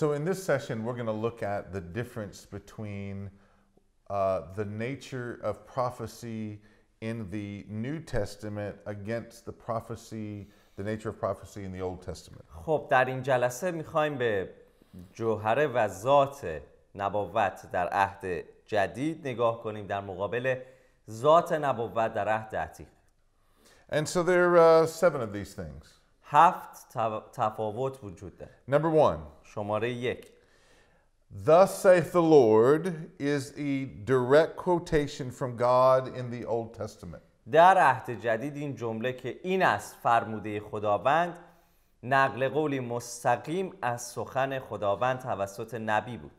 So, in this session, we're going to look at the difference between uh, the nature of prophecy in the New Testament against the prophecy, the nature of prophecy in the Old Testament. خب در این جلسه میخوایم به جوهر و ذات نبوت در عهد جدید نگاه کنیم در مقابل ذات نبوت در عهد عتیق. And so there are uh, seven of these things. هفت تفاوت وجود داره. Number one. شماره یک Thus saith the Lord is a direct quotation from God in the Old Testament. در عهد جدید این جمله که این است فرموده خداوند نقل قولی مستقیم از سخن خداوند توسط نبی بود.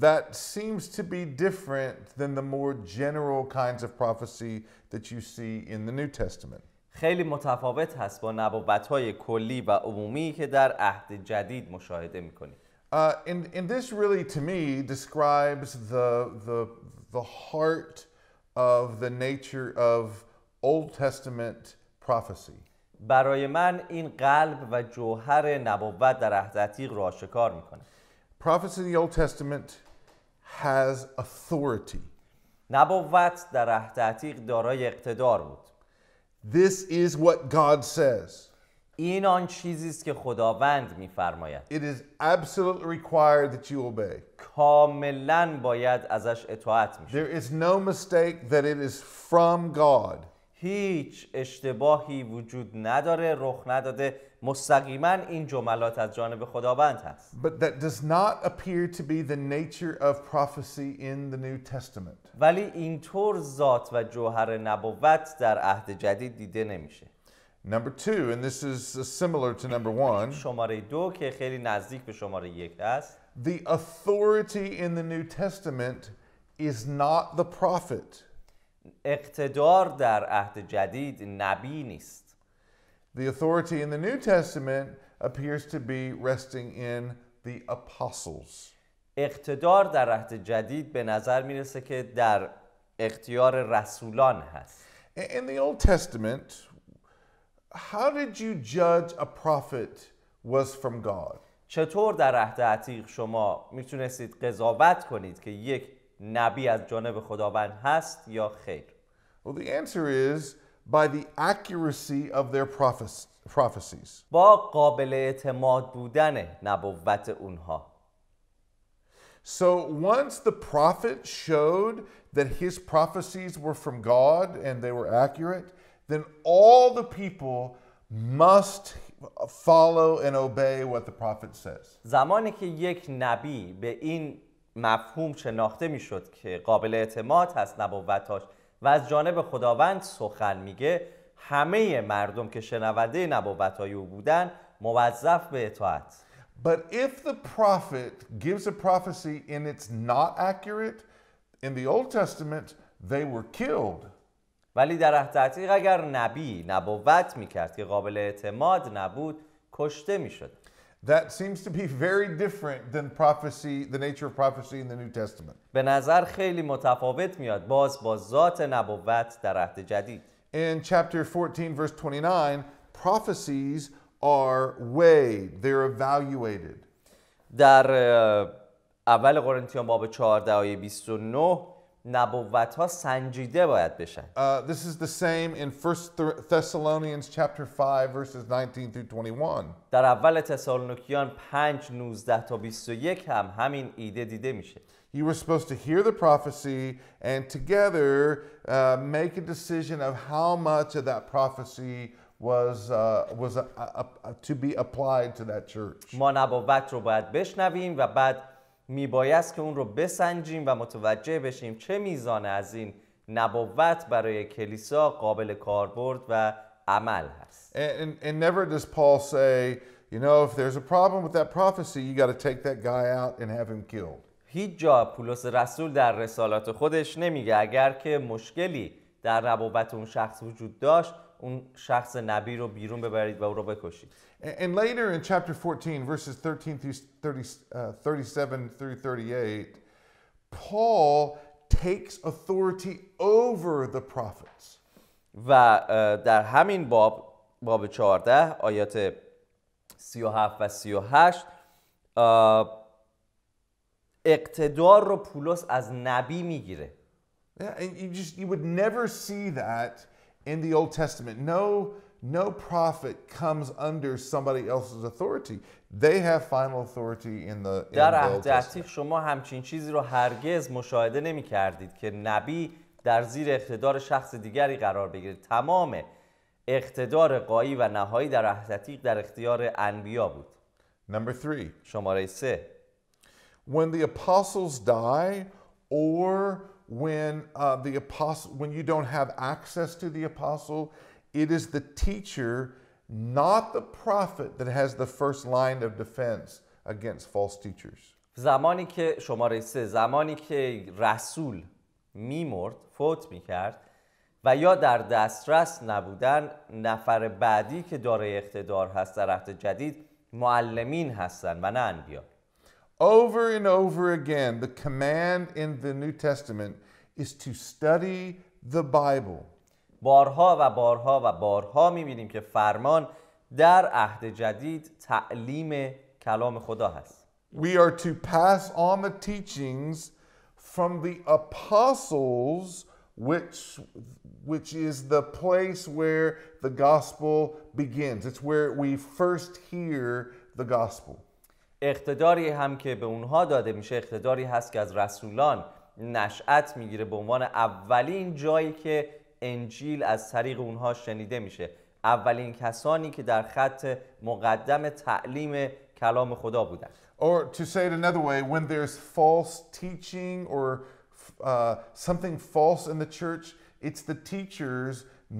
That seems to be different than the more general kinds of prophecy that you see in the New Testament. خیلی متفاوت هست با نبوت های کلی و عمومی که در عهد جدید مشاهده کنید. Uh, and, and this really, to me, describes the, the, the heart of the nature of Old Testament prophecy. برای من این قلب و جوهر نبوت در عهد را آشکار میکنه. Prophecy in the Old Testament has authority. نبوت در عهد دارای اقتدار بود. This is what God says. این آن چیزی است که خداوند میفرماید It is absolutely required that you obey. کاملا باید ازش اطاعت میشه. There is no mistake that it is from God. هیچ اشتباهی وجود نداره رخ نداده مستقیما این جملات از جانب خداوند هست But that does not appear to be the nature of prophecy in the New Testament. ولی اینطور ذات و جوهر نبوت در عهد جدید دیده نمیشه Number two, and this is similar to number one. شماره دو که خیلی نزدیک به شماره یک است. The authority in the New Testament is not the prophet. اقتدار در عهد جدید نبی نیست. The authority in the New Testament appears to be resting in the apostles. اقتدار در عهد جدید به نظر میرسه که در اختیار رسولان هست. In the Old Testament, how did you judge a prophet was from God? چطور در عهد عتیق شما میتونستید قضاوت کنید که یک نبی از جانب خداوند هست یا خیر؟ Well, the answer is by the accuracy of their prophecies. با قابل اعتماد بودن نبوت اونها. So once the prophet showed that his prophecies were from God and they were accurate, then all the people must follow and obey what the prophet says. زمانی که یک نبی به این مفهوم شناخته میشد که قابل اعتماد هست نبوتاش و از جانب خداوند سخن میگه همه مردم که شنونده نبوتهای او بودن موظف به اطاعت But if the prophet gives a prophecy and it's not accurate, in the Old Testament, they were killed ولی در تحقیق اگر نبی نبوت میکرد که قابل اعتماد نبود کشته میشد That seems to be very different than prophecy, the nature of prophecy in the New Testament. به نظر خیلی متفاوت میاد باز با ذات نبوت در عهد جدید. In chapter 14 verse 29, prophecies are weighed, they're evaluated. در اول قرنتیان باب 14 آیه 29 نبوت ها سنجیده باید بشن. Uh, this is the same in 1 Thessalonians chapter 5 verses 19 through 21. در اول تسالونیکیان 5 19 تا 21 هم همین ایده دیده میشه. You were supposed to hear the prophecy and together uh, make a decision of how much of that prophecy was uh, was a, a, a, to be applied to that church. ما نبوت رو باید بشنویم و بعد میبایست که اون رو بسنجیم و متوجه بشیم چه میزان از این نبوت برای کلیسا قابل کاربرد و عمل هست. And, never does Paul say, you know, if there's a problem with that prophecy, you got to take that guy out and have him killed. هیچ جا پولس رسول در رسالات خودش نمیگه اگر که مشکلی در نبوت اون شخص وجود داشت اون شخص نبی رو بیرون ببرید و او رو بکشید. And later in chapter 14, verses 13 through 30, uh, 37 through 38, Paul takes authority over the prophets. و uh, در همین باب باب 14 آیات 37 و 38 اقتدار رو پولس از نبی میگیره. Yeah, and you just you would never see that in the Old Testament. No no prophet comes under somebody else's authority. They have final authority in the in در عهد شما همچین چیزی رو هرگز مشاهده نمی کردید که نبی در زیر اقتدار شخص دیگری قرار بگیره تمام اقتدار قایی و نهایی در عهد در اختیار انبیا بود Number three. شماره سه When the apostles die or when uh, the apostle when you don't have access to the apostle it is the teacher, not the prophet, that has the first line of defense against false teachers. زمانی که شماره سه زمانی که رسول میمرد فوت میکرد و یا در دسترس نبودن نفر بعدی که دارای اقتدار هست در عهد جدید معلمین هستند و نه انبیا Over and over again the command in the New Testament is to study the Bible بارها و بارها و بارها میبینیم که فرمان در عهد جدید تعلیم کلام خدا هست We are to pass on the teachings from the apostles which which is the place where the gospel begins. It's where we first hear the gospel. اقتداری هم که به اونها داده میشه اقتداری هست که از رسولان نشأت میگیره به عنوان اولین جایی که انجیل از طریق اونها شنیده میشه اولین کسانی که در خط مقدم تعلیم کلام خدا بودن Or to say it another way, when there's false teaching or uh, something false in the church, it's the teachers,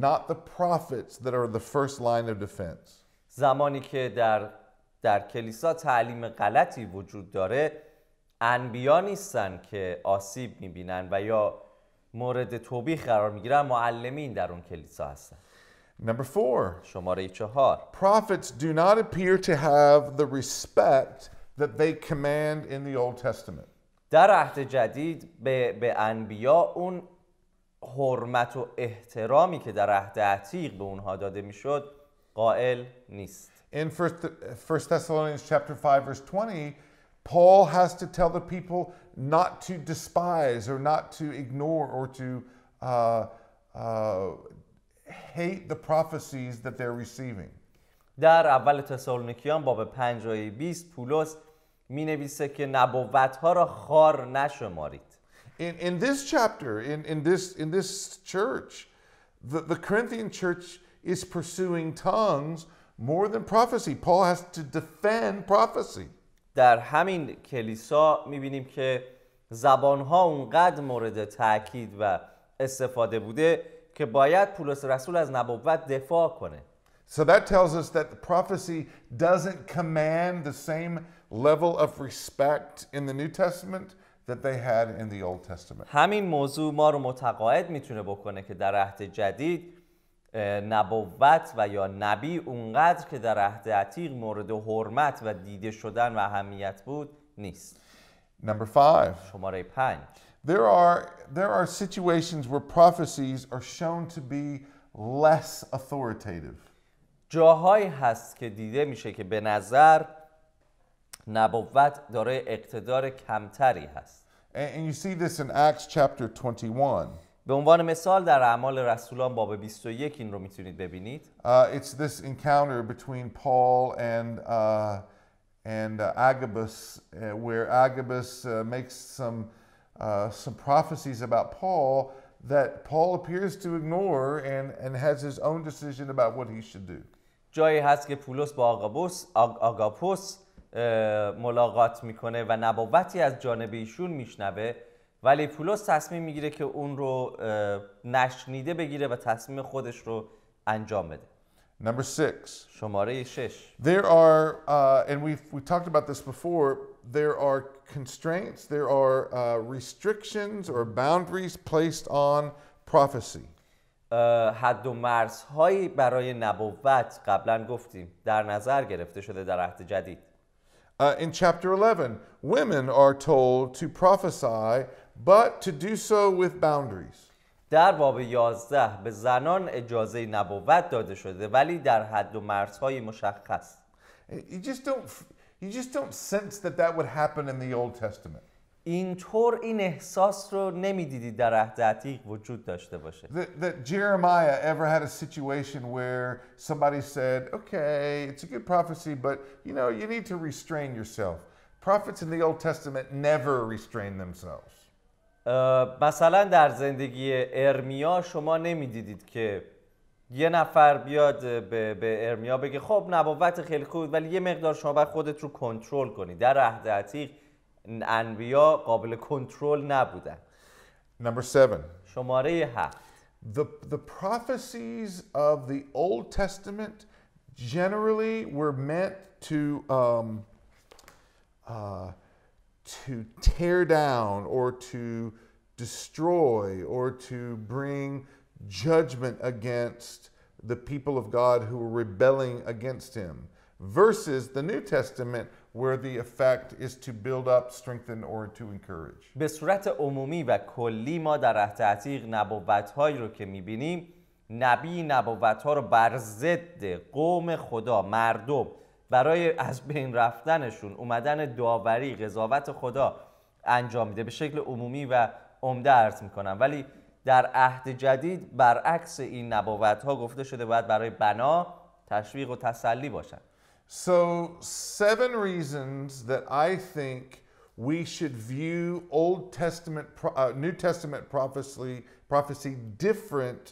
not the prophets, that are the first line of defense. زمانی که در در کلیسا تعلیم غلطی وجود داره انبیا نیستن که آسیب میبینن و یا مورد توبیخ قرار میگیرن معلمین در اون کلیسا هستن Number four. شماره چهار. Prophets do not appear to have the respect that they command in the Old Testament. در عهد جدید به, به انبیا اون حرمت و احترامی که در عهد عتیق به اونها داده میشد قائل نیست. In 1 Thessalonians chapter 5 verse 20, Paul has to tell the people not to despise or not to ignore or to uh, uh, hate the prophecies that they're receiving. در اول تسالونیکیان باب 5 آیه 20 پولس می نویسه که نبوت ها را خار نشمارید. In, in this chapter, in, in, this, in this church, the, the Corinthian church is pursuing tongues more than prophecy. Paul has to defend prophecy. در همین کلیسا میبینیم که زبانها اونقدر مورد تاکید و استفاده بوده که باید پولس رسول از نبوت دفاع کنه So that tells us that the prophecy doesn't command the same level of respect in the New Testament that they had in the Old Testament. همین موضوع ما رو متقاعد میتونه بکنه که در عهد جدید نبوت و یا نبی اونقدر که در عهد عتیق مورد حرمت و دیده شدن و اهمیت بود نیست Number five. شماره پنج There are, there are situations where prophecies are shown to be less authoritative. جاهایی هست که دیده میشه که به نظر نبوت داره اقتدار کمتری هست. And you see this in Acts chapter 21. به عنوان مثال در اعمال رسولان باب 21 این رو میتونید ببینید. Uh, it's this encounter between Paul and uh, and uh, Agabus uh, where Agabus uh, makes some uh, some prophecies about Paul that Paul appears to ignore and and has his own decision about what he should do. جایی هست که پولس با آگابوس آگ، آگاپوس ملاقات میکنه و نبوتی از جانب ایشون میشنوه ولی پولس تصمیم میگیره که اون رو نشنیده بگیره و تصمیم خودش رو انجام بده Number six. شماره شش There are, uh, and we've we talked about this before, there are constraints, there are uh, restrictions or boundaries placed on prophecy. حد و مرزهایی برای نبوت قبلا گفتیم در نظر گرفته شده در عهد جدید. in chapter 11, women are told to prophesy but to do so with boundaries. در باب 11 به زنان اجازه نبوت داده شده ولی در حد و مرزهای مشخص. You just don't you just don't sense that that would happen in the Old Testament. اینطور این احساس رو نمیدیدید در عهد عتیق وجود داشته باشه. That, that Jeremiah ever had a situation where somebody said, "Okay, it's a good prophecy, but you know, you need to restrain yourself." Prophets in the Old Testament never restrain themselves. مثلا در زندگی ارمیا شما نمیدیدید که یه نفر بیاد به, به ارمیا بگه خب نبوت خیلی خوب ولی یه مقدار شما باید خودت رو کنترل کنی در عهد عتیق انبیا قابل کنترل نبودن Number شماره هفت The, the prophecies of the Old Testament generally were meant to um, uh, to tear down or to destroy or to bring judgment against the people of God who were rebelling against him, versus the New Testament where the effect is to build up, strengthen or to encourage. به صورت عمومی و کلی ما در عهد عتیق رو که نبی رو بر ضد قوم خدا مردم برای از بین رفتنشون اومدن داوری قضاوت خدا انجام میده به شکل عمومی و عمده عرض میکنم ولی در عهد جدید برعکس این نبوت ها گفته شده باید برای بنا تشویق و تسلی باشن So seven reasons that I think we should view Old Testament uh, New Testament prophecy prophecy different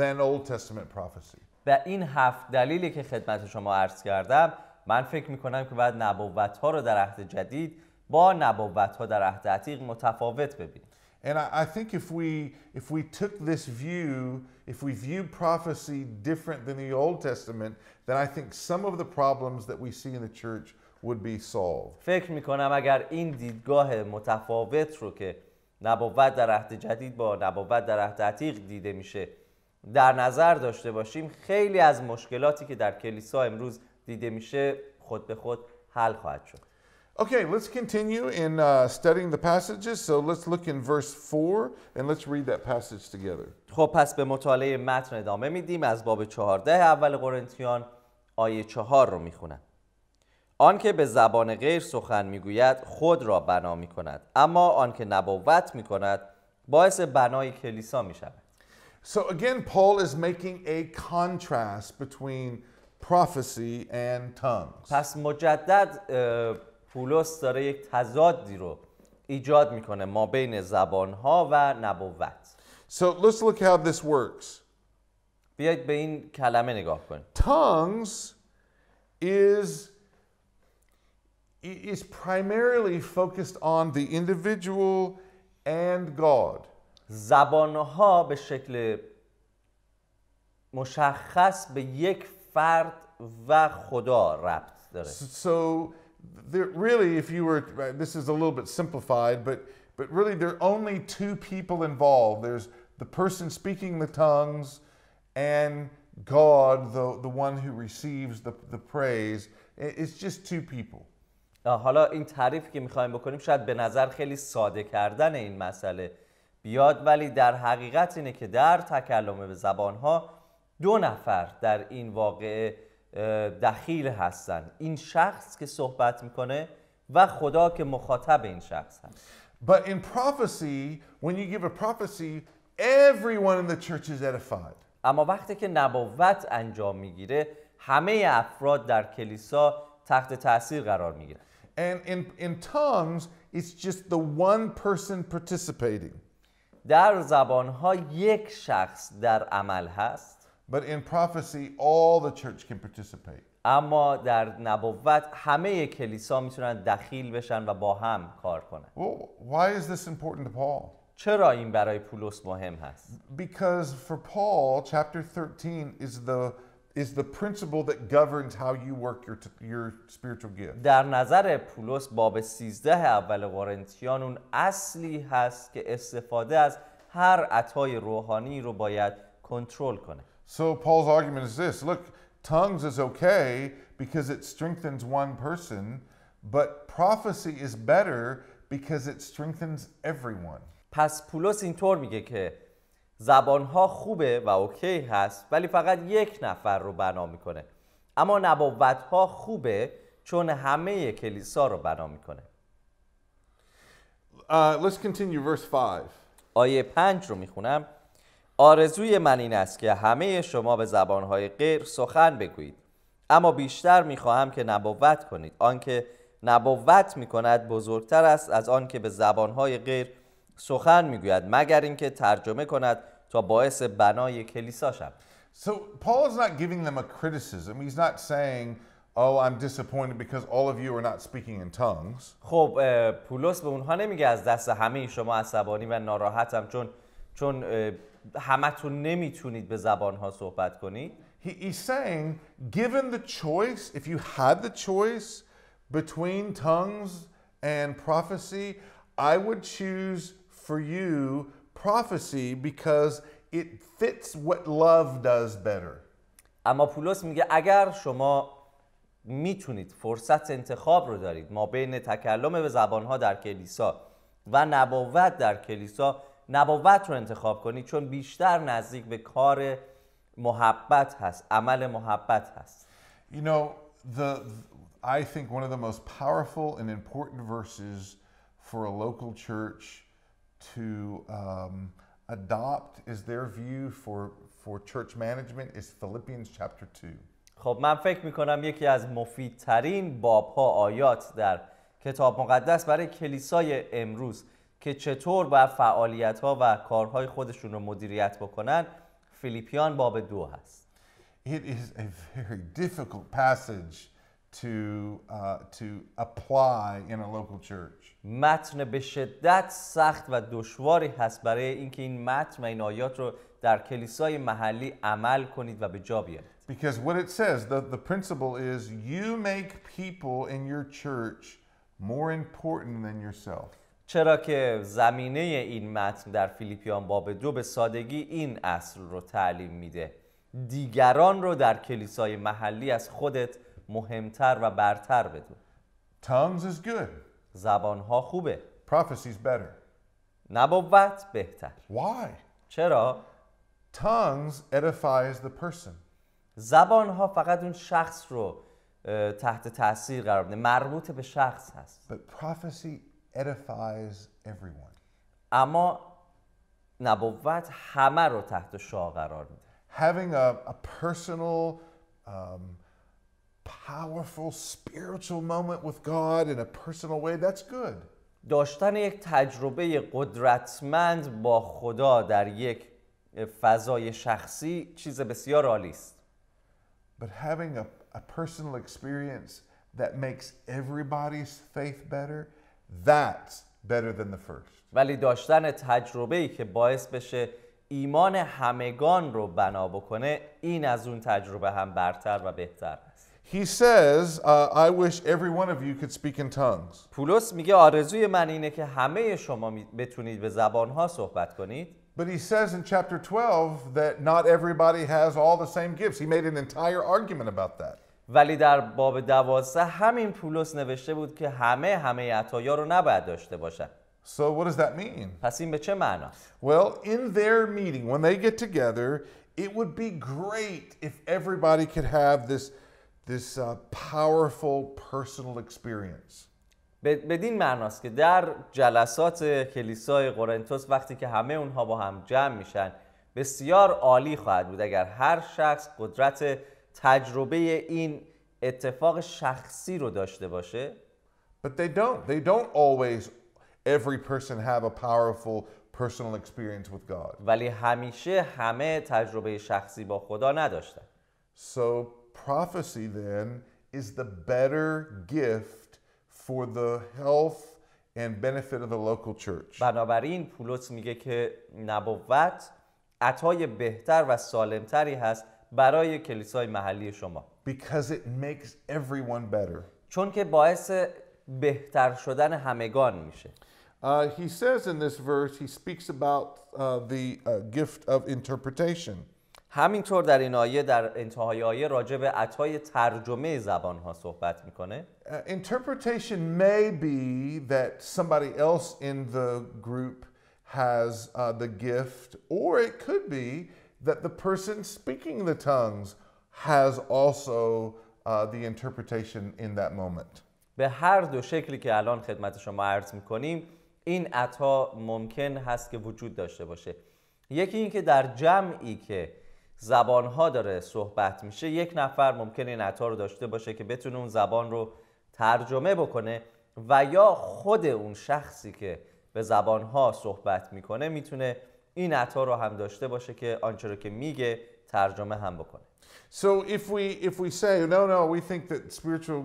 than Old Testament prophecy. و این هفت دلیلی که خدمت شما عرض کردم من فکر میکنم که باید نبوت ها رو در عهد جدید با نبوت ها در عهد عتیق متفاوت ببینیم And I, I, think if we if we took this view, if we view prophecy different than the Old Testament, then I think some of the problems that we see in the church would be solved. فکر میکنم اگر این دیدگاه متفاوت رو که نبوت در عهد جدید با نبوت در عهد عتیق دیده میشه در نظر داشته باشیم خیلی از مشکلاتی که در کلیسا امروز دیده میشه خود به خود حل خواهد شد. Okay, let's continue in uh, studying the passages. So let's look in verse 4 and let's read that passage together. خب پس به مطالعه متن ادامه میدیم از باب 14 اول قرنتیان آیه 4 رو میخونم. که به زبان غیر سخن میگوید خود را بنا میکند اما آن که نبوت میکند باعث بنای کلیسا میشود. So again Paul is making a contrast between prophecy and tongues. پس مجدد پولس داره یک تضادی رو ایجاد میکنه ما بین ها و نبوت. So let's look how this works. بیاید به این کلمه نگاه کنید. Tongues is is primarily focused on the individual and God. ها به شکل مشخص به یک فرد و خدا ربط داره so there, really if you were this is a little bit simplified but but really there are only two people involved there's the person speaking the tongues and God the the one who receives the the praise it's just two people حالا این تعریف که میخوایم بکنیم شاید به نظر خیلی ساده کردن این مسئله بیاد ولی در حقیقت اینه که در تکلم به زبانها دو نفر در این واقعه دخیل هستند. این شخص که صحبت میکنه و خدا که مخاطب این شخص هست in اما وقتی که نبوت انجام میگیره همه افراد در کلیسا تحت تاثیر قرار میگیره. in, just the one person participating. در زبانها یک شخص در عمل هست. But in prophecy, all the church can participate. اما در نبوت همه کلیسا میتونن دخیل بشن و با هم کار کنن. why is this important to Paul? چرا این برای پولس مهم هست؟ Because for Paul, chapter 13 is the is the principle that governs how you work your your spiritual gift. در نظر پولس باب 13 اول قرنتیان اون اصلی هست که استفاده از هر عطای روحانی رو باید کنترل کنه. So Paul's argument is this look, tongues is okay because it strengthens one person, but prophecy is better because it strengthens everyone. پس پولس اینطور میگه که زبانها خوبه و اوکی هست ولی فقط یک نفر رو بنا میکنه اما نبوتها خوبه چون همه کلیسا رو بنا میکنه Uh, let's continue verse 5. آیه 5 رو میخونم آرزوی من این است که همه شما به زبانهای غیر سخن بگویید اما بیشتر میخواهم که نبوت کنید آنکه نبوت میکند بزرگتر است از آنکه به زبانهای غیر سخن میگوید مگر اینکه ترجمه کند تا باعث بنای کلیسا شد. So خب پولس به اونها نمیگه از دست همه شما عصبانی و ناراحتم چون چون همتون نمیتونید به زبان ها صحبت کنید He is saying given the choice if you had the choice between tongues and prophecy I would choose for you prophecy because it fits what love does better اما پولس میگه اگر شما میتونید فرصت انتخاب رو دارید ما بین تکلم به زبان ها در کلیسا و نبوت در کلیسا نبوت رو انتخاب کنید چون بیشتر نزدیک به کار محبت هست عمل محبت هست You know, the, I think one of the most powerful and important verses for a local church to um, adopt is their view for, for church management is Philippians chapter 2. خب من فکر می کنم یکی از مفیدترین بابها آیات در کتاب مقدس برای کلیسای امروز که چطور باید فعالیت ها و کارهای خودشون رو مدیریت بکنن فیلیپیان باب دو هست It is a very difficult passage to, uh, to apply in a local church. متن به شدت سخت و دشواری هست برای اینکه این متن و این آیات رو در کلیسای محلی عمل کنید و به جا بیارید. Because what it says, the, the principle is you make people in your church more important than yourself. چرا که زمینه این متن در فیلیپیان باب دو به سادگی این اصل رو تعلیم میده دیگران رو در کلیسای محلی از خودت مهمتر و برتر بدون Tongues is good. زبانها خوبه. is better. نبوت بهتر. Why? چرا؟ Tongues edifies the person. زبانها فقط اون شخص رو تحت تاثیر قرار میده مربوط به شخص هست. But prophecy edifies everyone. اما نبوت همه رو تحت شعا قرار میده. Having a, a personal um, powerful spiritual moment with God in a personal way, that's good. داشتن یک تجربه قدرتمند با خدا در یک فضای شخصی چیز بسیار عالی است. But having a, a personal experience that makes everybody's faith better that's better than the first. ولی داشتن تجربه ای که باعث بشه ایمان همگان رو بنا بکنه این از اون تجربه هم برتر و بهتر است. He says, uh, I wish every one of you could speak in tongues. پولس میگه آرزوی من اینه که همه شما بتونید به زبانها صحبت کنید. But he says in chapter 12 that not everybody has all the same gifts. He made an entire argument about that. ولی در باب دوازده همین پولس نوشته بود که همه همه عطایا رو نباید داشته باشند. So what does that mean? پس این به چه معناست؟ Well, in their meeting, when they get together, it would be great if everybody could have this this uh, powerful personal experience. بدین معناست که در جلسات کلیسای قرنتوس وقتی که همه اونها با هم جمع میشن بسیار عالی خواهد بود اگر هر شخص قدرت تجربه این اتفاق شخصی رو داشته باشه But they don't. They don't always every person have a powerful personal experience with God. ولی همیشه همه تجربه شخصی با خدا نداشتن. So prophecy then is the better gift for the health and benefit of the local church. بنابراین پولس میگه که نبوت عطای بهتر و سالمتری هست برای کلیسای محلی شما because it makes everyone better چون که باعث بهتر شدن همگان میشه Uh, he says in this verse, he speaks about uh, the uh, gift of interpretation. همینطور در این آیه در انتهای آیه راجع به عطای ترجمه زبان ها صحبت میکنه. Uh, interpretation may be that somebody else in the group has uh, the gift or it could be that the person speaking the tongues has also uh, the interpretation in that moment. به هر دو شکلی که الان خدمت شما عرض میکنیم این عطا ممکن هست که وجود داشته باشه یکی اینکه در جمعی که زبانها داره صحبت میشه یک نفر ممکن این عطا رو داشته باشه که بتونه اون زبان رو ترجمه بکنه و یا خود اون شخصی که به زبانها صحبت میکنه میتونه این عطا رو هم داشته باشه که آنچه رو که میگه ترجمه هم بکنه So if we if we say no no we think that spiritual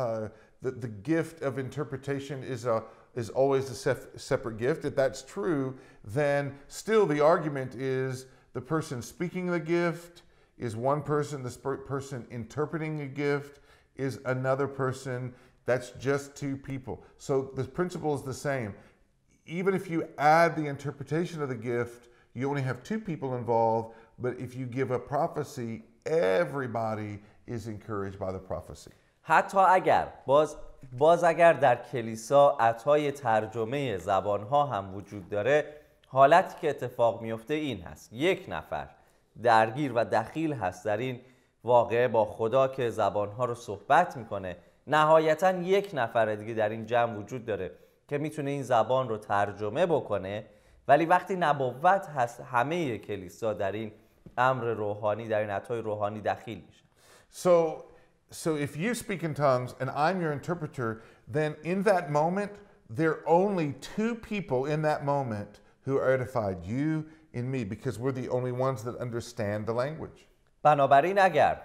uh, the, the gift of interpretation is a is always a sef- separate gift if that's true then still the argument is the person speaking the gift is one person the sp- person interpreting a gift is another person that's just two people so the principle is the same even if you add the interpretation of the gift, you only have two people involved, but if you give a prophecy, everybody is encouraged by the prophecy. حتی اگر باز باز اگر در کلیسا عطای ترجمه زبانها هم وجود داره حالتی که اتفاق میفته این هست یک نفر درگیر و دخیل هست در این واقعه با خدا که زبانها رو صحبت میکنه نهایتا یک نفر دیگه در این جمع وجود داره که میتونه این زبان رو ترجمه بکنه ولی وقتی نبوت هست همه کلیسا در این امر روحانی در این عطای روحانی دخیل میشه So so if you speak in tongues and I'm your interpreter then in that moment there are only two people in that moment who are edified you and me because we're the only ones that understand the language بنابراین اگر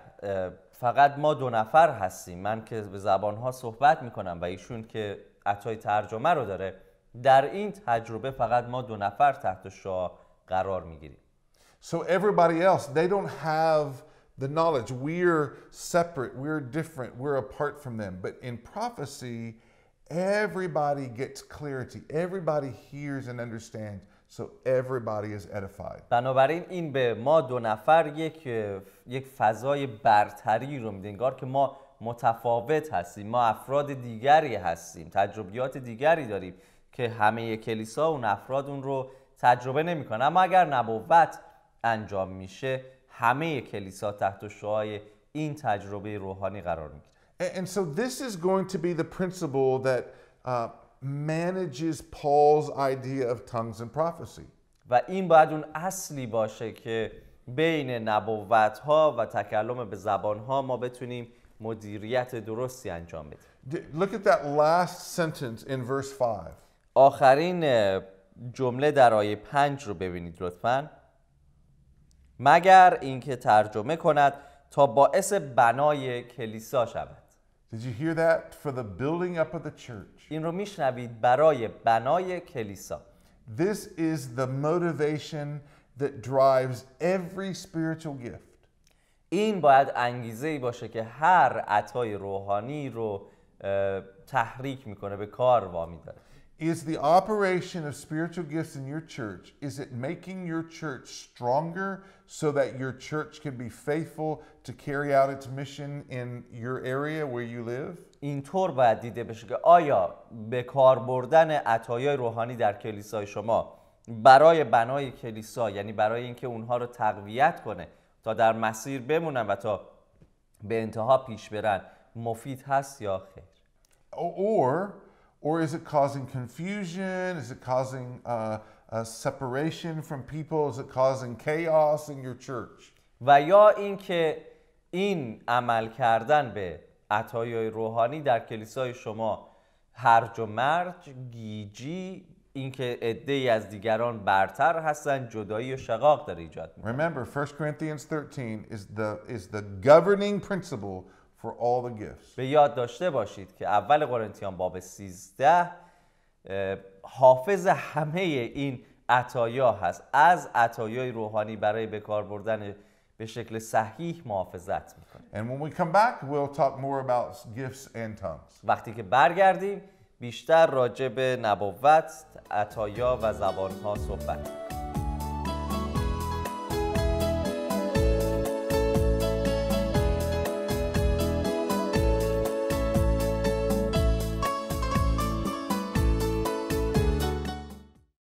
فقط ما دو نفر هستیم من که به زبانها صحبت میکنم و ایشون که عطای ترجمه رو داره در این تجربه فقط ما دو نفر تحت شعا قرار میگیریم So everybody else they don't have the knowledge we're separate we're different we're apart from them but in prophecy everybody gets clarity everybody hears and understands so everybody is edified بنابراین این به ما دو نفر یک یک فضای برتری رو میده انگار که ما متفاوت هستیم ما افراد دیگری هستیم تجربیات دیگری داریم که همه کلیسا اون افراد اون رو تجربه نمیکنن اما اگر نبوت انجام میشه همه کلیسا تحت شعای این تجربه روحانی قرار میگیره And so this is going to be the principle that uh, manages Paul's idea of tongues and prophecy. و این باید اون اصلی باشه که بین نبوت ها و تکلم به زبان ها ما بتونیم مدیریت درستی انجام بده. Look at that last sentence in verse 5. آخرین جمله در آیه 5 رو ببینید لطفا مگر اینکه ترجمه کند تا باعث بنای کلیسا شود Did you hear that for the building up of the church? این رو میشنوید برای بنای کلیسا. This is the motivation that drives every spiritual gift. این باید انگیزه ای باشه که هر عطای روحانی رو تحریک میکنه به کار وامی داره Is the operation of spiritual gifts in your church is it making your church stronger so that your church can be faithful to carry out its mission in your area where you live? اینطور باید دیده بشه که آیا به کار بردن عطایای روحانی در کلیسای شما برای بنای کلیسا یعنی برای اینکه اونها رو تقویت کنه تا در مسیر بمونن و تا به انتها پیش برن مفید هست یا خیر or or is it causing confusion is it causing uh, uh, separation from people is it causing chaos in your church و یا اینکه این عمل کردن به عطایای روحانی در کلیسای شما هرج و مرج گیجی اینکه ای از دیگران برتر هستند جدایی و شقاق داره ایجاد می Remember 1 Corinthians 13 is the is the governing principle for all the gifts. به یاد داشته باشید که اول قرنتیان باب 13 حافظ همه این عطایا هست از عطایای روحانی برای به کار بردن به شکل صحیح محافظت میکنه. And when we come back we'll talk more about gifts and tongues. وقتی که برگردیم بیشتر راجع به نبوت، عطایا و زبانها صحبت